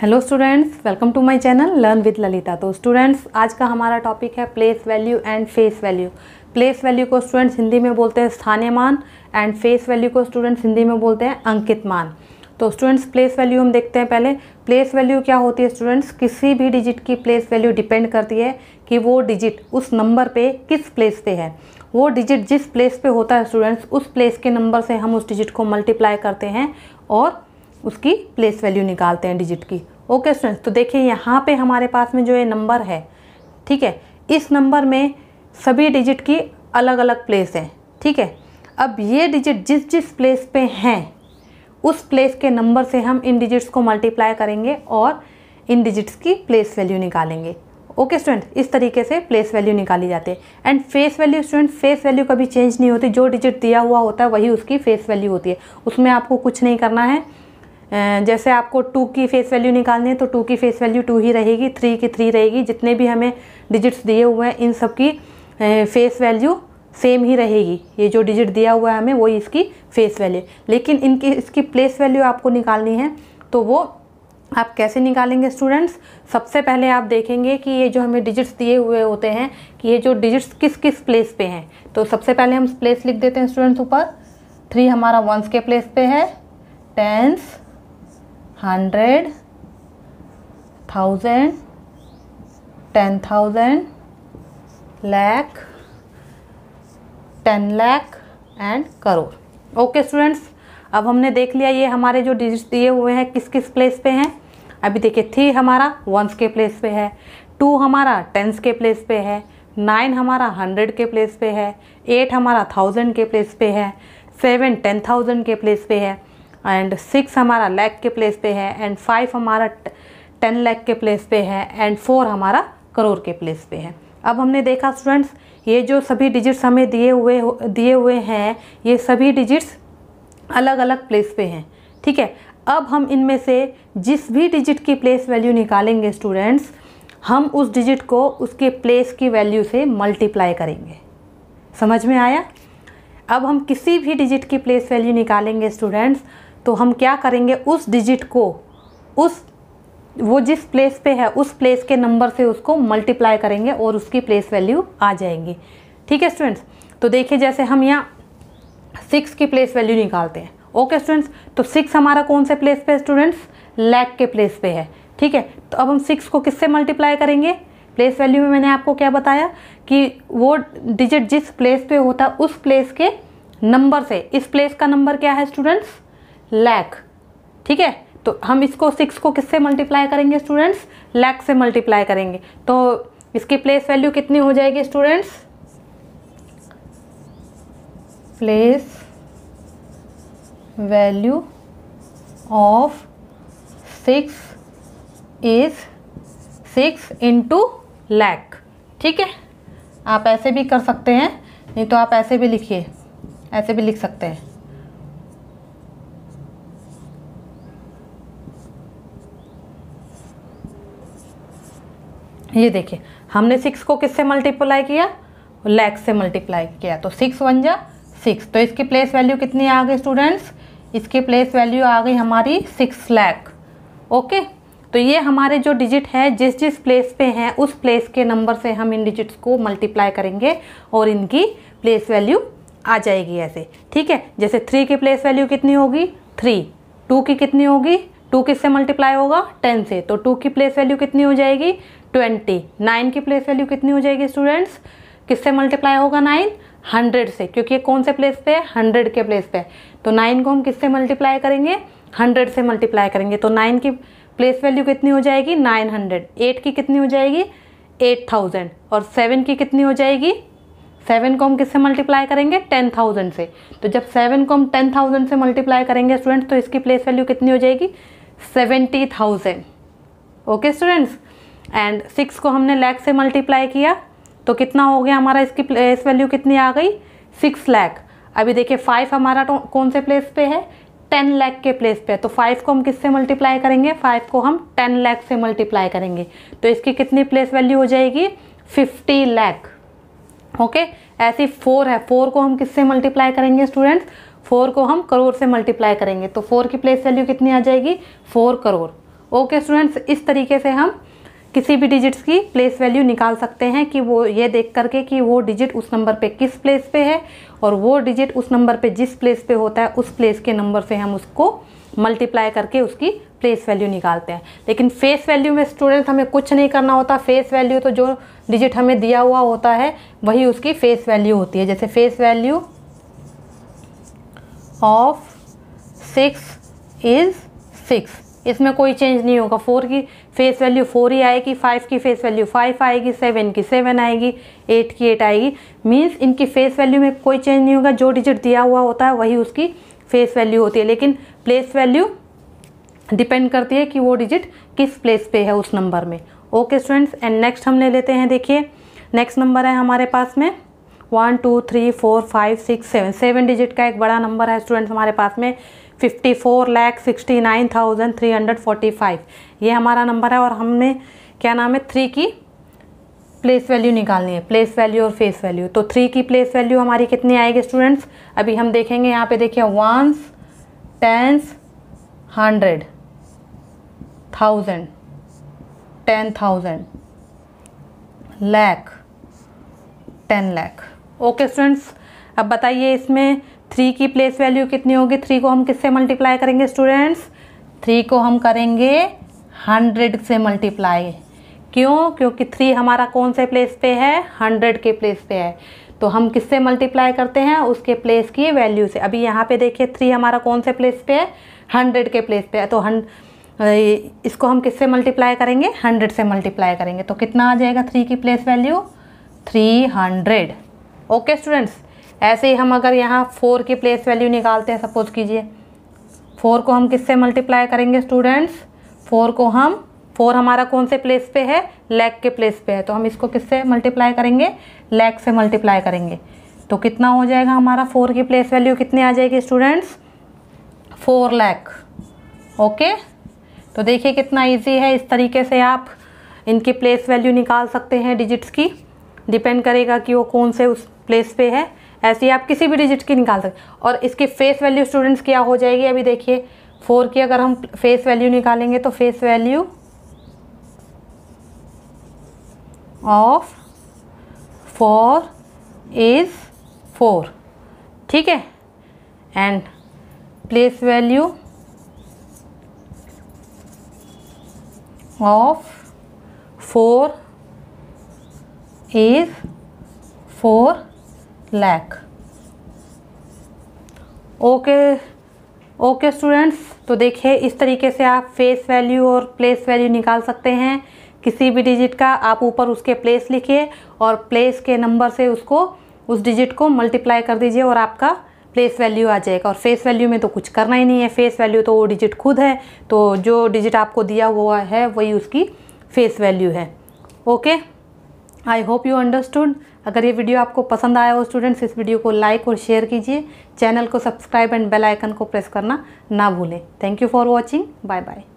hello students welcome to my channel learn with Lalita तो students आज का हमारा टॉपिक है place value and face value place value को स्टूडेंट्स हिंदी में बोलते हैं स्थानीय मान एंड फेस वैल्यू को स्टूडेंट्स हिंदी में बोलते हैं अंकित मान तो स्टूडेंट्स प्लेस वैल्यू हम देखते हैं पहले प्लेस वैल्यू क्या होती है स्टूडेंट्स किसी भी डिजिट की प्लेस वैल्यू डिपेंड करती है कि वो डिजिट उस नंबर पे किस प्लेस पे है वो डिजिट जिस प्लेस पे होता है स्टूडेंट्स उस प्लेस के नंबर से हम उस डिजिट को मल्टीप्लाई करते हैं और उसकी प्लेस वैल्यू निकालते हैं डिजिट की ओके स्टूडेंट्स तो देखिए यहाँ पे हमारे पास में जो ये नंबर है ठीक है इस नंबर में सभी डिजिट की अलग अलग प्लेस हैं ठीक है अब ये डिजिट जिस जिस प्लेस पे हैं उस प्लेस के नंबर से हम इन डिजिट्स को मल्टीप्लाई करेंगे और इन डिजिट्स की प्लेस वैल्यू निकालेंगे ओके स्टूडेंट इस तरीके से प्लेस वैल्यू निकाली जाती है and face value student face value कभी चेंज नहीं होती जो डिजिट दिया हुआ होता है वही उसकी फेस वैल्यू होती है उसमें आपको कुछ नहीं करना है जैसे आपको टू की फ़ेस वैल्यू निकालनी है तो टू की फ़ेस वैल्यू टू ही रहेगी थ्री की थ्री रहेगी जितने भी हमें डिजिट्स दिए हुए हैं इन सब की फ़ेस वैल्यू सेम ही रहेगी ये जो डिजिट दिया हुआ है हमें वही इसकी फ़ेस वैल्यू लेकिन इनकी इसकी प्लेस वैल्यू आपको निकालनी है तो वो आप कैसे निकालेंगे स्टूडेंट्स सबसे पहले आप देखेंगे कि ये जो हमें डिजिट्स दिए हुए होते हैं कि ये जो डिजिट्स किस किस प्लेस पे हैं तो सबसे पहले हम प्लेस लिख देते हैं स्टूडेंट्स ऊपर थ्री हमारा वंस के प्लेस पे है tens hundred thousand ten thousand lakh ten lakh and crore okay students अब हमने देख लिया ये हमारे जो डिजिट दिए हुए हैं किस किस प्लेस पे हैं अभी देखिए थ्री हमारा वंस के प्लेस पे है टू हमारा टेंस के प्लेस पे है नाइन हमारा हंड्रेड के प्लेस पे है एट हमारा थाउजेंड के प्लेस पे है सेवन टेन थाउजेंड के प्लेस पे है एंड सिक्स हमारा लैक के प्लेस पे है एंड फाइव हमारा टेन लैक के प्लेस पे है एंड फोर हमारा करोड़ के प्लेस पे है अब हमने देखा स्टूडेंट्स ये जो सभी डिजिट्स हमें दिए हुए दिए हुए हैं ये सभी डिजिट्स अलग अलग प्लेस पे हैं ठीक है अब हम इनमें से जिस भी डिजिट की प्लेस वैल्यू निकालेंगे स्टूडेंट्स हम उस डिजिट को उसके प्लेस की वैल्यू से मल्टीप्लाई करेंगे समझ में आया अब हम किसी भी डिजिट की प्लेस वैल्यू निकालेंगे स्टूडेंट्स तो हम क्या करेंगे उस डिजिट को उस वो जिस प्लेस पे है उस प्लेस के नंबर से उसको मल्टीप्लाई करेंगे और उसकी प्लेस वैल्यू आ जाएंगी ठीक है स्टूडेंट्स तो देखिए जैसे हम यहाँ सिक्स की प्लेस वैल्यू निकालते हैं ओके स्टूडेंट्स तो सिक्स हमारा कौन से प्लेस पे है स्टूडेंट्स लैक के प्लेस पे है ठीक है तो अब हम सिक्स को किससे मल्टीप्लाई करेंगे प्लेस वैल्यू में मैंने आपको क्या बताया कि वो डिजिट जिस प्लेस पे होता है उस प्लेस के नंबर से इस प्लेस का नंबर क्या है स्टूडेंट्स लैख ठीक है तो हम इसको सिक्स को किससे मल्टीप्लाई करेंगे स्टूडेंट्स लैख से मल्टीप्लाई करेंगे तो इसकी प्लेस वैल्यू कितनी हो जाएगी students place value of six is six into lakh ठीक है आप ऐसे भी कर सकते हैं नहीं तो आप ऐसे भी लिखिए ऐसे भी लिख सकते हैं ये देखिए हमने सिक्स को किससे मल्टीप्लाई किया लैक्स से मल्टीप्लाई किया तो सिक्स वन जा सिक्स तो इसकी प्लेस वैल्यू कितनी आ गई स्टूडेंट्स इसकी प्लेस वैल्यू आ गई हमारी सिक्स लैख ओके तो ये हमारे जो डिजिट है जिस जिस प्लेस पे हैं उस प्लेस के नंबर से हम इन डिजिट्स को मल्टीप्लाई करेंगे और इनकी प्लेस वैल्यू आ जाएगी ऐसे ठीक है जैसे थ्री की प्लेस वैल्यू कितनी होगी थ्री टू की कितनी होगी टू किससे मल्टीप्लाई होगा टेन से तो टू की प्लेस वैल्यू कितनी हो जाएगी ट्वेंटी नाइन की प्लेस वैल्यू कितनी हो जाएगी स्टूडेंट्स किससे मल्टीप्लाई होगा नाइन हंड्रेड से क्योंकि ये कौन से प्लेस पे है हंड्रेड के प्लेस पे तो नाइन को हम किससे मल्टीप्लाई करेंगे हंड्रेड से मल्टीप्लाई करेंगे तो नाइन की प्लेस वैल्यू कितनी हो जाएगी नाइन हंड्रेड एट की कितनी हो जाएगी एट थाउजेंड और सेवन की कितनी हो जाएगी सेवन को हम किससे मल्टीप्लाई करेंगे टेन थाउजेंड से तो जब सेवन को हम टेन थाउजेंड से मल्टीप्लाई करेंगे स्टूडेंट तो इसकी प्लेस वैल्यू कितनी हो जाएगी seventy thousand okay students and six को हमने लैख से मल्टीप्लाई किया तो कितना हो गया हमारा इसकी प्लेस वैल्यू कितनी आ गई सिक्स लैख अभी देखिए फाइव हमारा कौन से प्लेस पे है टेन लैख के प्लेस पे है तो फाइव को हम किससे मल्टीप्लाई करेंगे फाइव को हम टेन लैख से मल्टीप्लाई करेंगे तो इसकी कितनी प्लेस वैल्यू हो जाएगी फिफ्टी लैख ओके ऐसी फोर है फोर को हम किससे मल्टीप्लाई करेंगे स्टूडेंट्स फोर को हम करोड़ से मल्टीप्लाई करेंगे तो फोर की प्लेस वैल्यू कितनी आ जाएगी फोर करोड़ ओके स्टूडेंट्स इस तरीके से हम किसी भी डिजिट्स की प्लेस वैल्यू निकाल सकते हैं कि वो ये देख करके कि वो डिजिट उस नंबर पे किस प्लेस पे है और वो डिजिट उस नंबर पे जिस प्लेस पे होता है उस प्लेस के नंबर से हम उसको मल्टीप्लाई करके उसकी प्लेस वैल्यू निकालते हैं लेकिन फेस वैल्यू में स्टूडेंट्स हमें कुछ नहीं करना होता फेस वैल्यू तो जो डिजिट हमें दिया हुआ होता है वही उसकी फेस वैल्यू होती है जैसे face value of six is six इसमें कोई चेंज नहीं होगा फोर की फेस वैल्यू फोर ही आएगी फाइव की फेस वैल्यू फाइव आएगी सेवन की सेवन आएगी एट की एट आएगी मीन्स इनकी फेस वैल्यू में कोई चेंज नहीं होगा जो डिजिट दिया हुआ होता है वही उसकी फेस वैल्यू होती है लेकिन प्लेस वैल्यू डिपेंड करती है कि वो डिजिट किस प्लेस पे है उस नंबर में ओके स्टूडेंट्स एंड नेक्स्ट हम ले लेते हैं देखिए नेक्स्ट नंबर है हमारे पास में one two three four five six seven seven digit का एक बड़ा नंबर है स्टूडेंट्स हमारे पास में fifty four lakh sixty nine thousand three hundred forty five ये हमारा नंबर है और हमने क्या नाम है थ्री की प्लेस वैल्यू निकालनी है प्लेस वैल्यू और फेस वैल्यू तो थ्री की प्लेस वैल्यू हमारी कितनी आएगी स्टूडेंट्स अभी हम देखेंगे यहाँ पे देखिए ones tens hundred thousand ten thousand lakh ten lakh okay students अब बताइए इसमें थ्री की प्लेस वैल्यू कितनी होगी थ्री को हम किससे मल्टीप्लाई करेंगे स्टूडेंट्स थ्री को हम करेंगे हंड्रेड से मल्टीप्लाई क्यों क्योंकि थ्री हमारा कौन से प्लेस पे है हंड्रेड के प्लेस पे है तो हम किससे मल्टीप्लाई करते हैं उसके प्लेस की वैल्यू से अभी यहाँ पे देखिए थ्री हमारा कौन से प्लेस पे है हंड्रेड के प्लेस पे है तो हंड इसको हम किससे मल्टीप्लाई करेंगे हंड्रेड से मल्टीप्लाई करेंगे तो कितना आ जाएगा थ्री की place value three hundred okay students ऐसे ही हम अगर यहाँ फोर की प्लेस वैल्यू निकालते हैं सपोज कीजिए फोर को हम किससे मल्टीप्लाई करेंगे स्टूडेंट्स फोर को हम फोर हमारा कौन से प्लेस पे है लेग के प्लेस पे है तो हम इसको किससे मल्टीप्लाई करेंगे लेग से मल्टीप्लाई करेंगे तो कितना हो जाएगा हमारा फोर की प्लेस वैल्यू कितनी आ जाएगी स्टूडेंट्स फोर लैख ओके तो देखिए कितना इजी है इस तरीके से आप इनकी प्लेस वैल्यू निकाल सकते हैं डिजिट्स की डिपेंड करेगा कि वो कौन से उस प्लेस पे है ऐसे ही आप किसी भी डिजिट की निकाल सकते और इसकी फेस वैल्यू स्टूडेंट्स क्या हो जाएगी अभी देखिए फोर की अगर हम फेस वैल्यू निकालेंगे तो face value of four is four ठीक है and place value of four is four lakh okay okay students तो देखिए इस तरीके से आप फेस वैल्यू और प्लेस वैल्यू निकाल सकते हैं किसी भी डिजिट का आप ऊपर उसके प्लेस लिखिए और प्लेस के नंबर से उसको उस डिजिट को मल्टीप्लाई कर दीजिए और आपका प्लेस वैल्यू आ जाएगा और फेस वैल्यू में तो कुछ करना ही नहीं है फेस वैल्यू तो वो डिजिट खुद है तो जो डिजिट आपको दिया हुआ है वही उसकी फेस वैल्यू है okay I hope you understood अगर ये वीडियो आपको पसंद आया हो स्टूडेंट्स इस वीडियो को लाइक और शेयर कीजिए चैनल को सब्सक्राइब एंड बेल आइकन को प्रेस करना ना भूलें thank you for watching bye bye